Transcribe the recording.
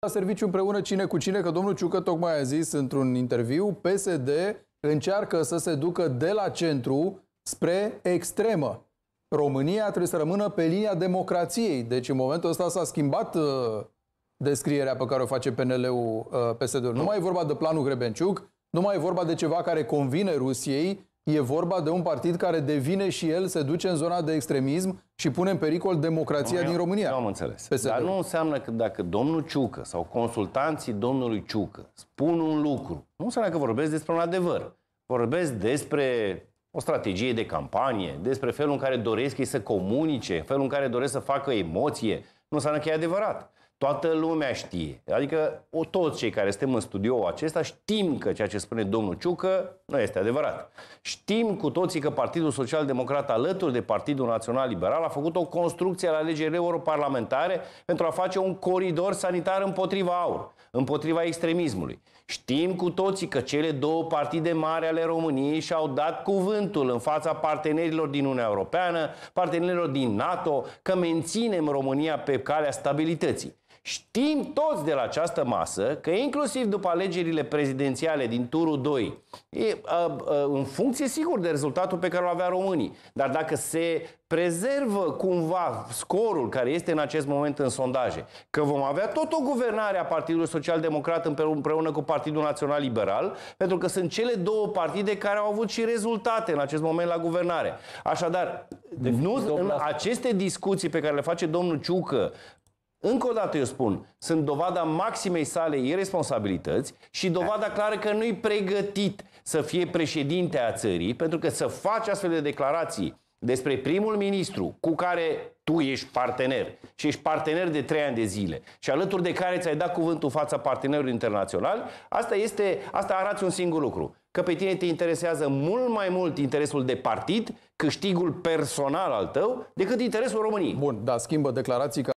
La serviciu împreună cine cu cine, că domnul Ciucă tocmai a zis într-un interviu, PSD încearcă să se ducă de la centru spre extremă. România trebuie să rămână pe linia democrației. Deci în momentul ăsta s-a schimbat uh, descrierea pe care o face PNL-ul uh, PSD-ul. Nu mai e vorba de planul Grebenciuc, nu mai e vorba de ceva care convine Rusiei, E vorba de un partid care devine și el, se duce în zona de extremism și pune în pericol democrația nu, din România. Nu am înțeles. psd Dar nu înseamnă că dacă domnul Ciucă sau consultanții domnului Ciucă spun un lucru, nu înseamnă că vorbesc despre un adevăr. Vorbesc despre o strategie de campanie, despre felul în care doresc ei să comunice, felul în care doresc să facă emoție. Nu înseamnă că e adevărat. Toată lumea știe. Adică o, toți cei care suntem în studio acesta știm că ceea ce spune domnul Ciucă nu este adevărat. Știm cu toții că Partidul Social Democrat alături de Partidul Național Liberal a făcut o construcție la alegerile europarlamentare pentru a face un coridor sanitar împotriva aur, împotriva extremismului. Știm cu toții că cele două partide mari ale României și-au dat cuvântul în fața partenerilor din Uniunea Europeană, partenerilor din NATO, că menținem România pe calea stabilității. Știm toți de la această masă că inclusiv după alegerile prezidențiale din turul 2, e, a, a, în funcție sigur de rezultatul pe care îl avea românii, dar dacă se prezervă cumva scorul care este în acest moment în sondaje, că vom avea tot o guvernare a Partidului Social Democrat împreună cu Partidul Național Liberal, pentru că sunt cele două partide care au avut și rezultate în acest moment la guvernare. Așadar, de nu, în aceste discuții pe care le face domnul Ciucă încă o dată eu spun, sunt dovada maximei sale irresponsabilități și dovada clară că nu-i pregătit să fie președinte a țării, pentru că să faci astfel de declarații despre primul ministru cu care tu ești partener și ești partener de trei ani de zile și alături de care ți-ai dat cuvântul fața partenerului internațional, asta, este, asta arată un singur lucru. Că pe tine te interesează mult mai mult interesul de partid, câștigul personal al tău, decât interesul României. Bun, dar schimbă declarații ca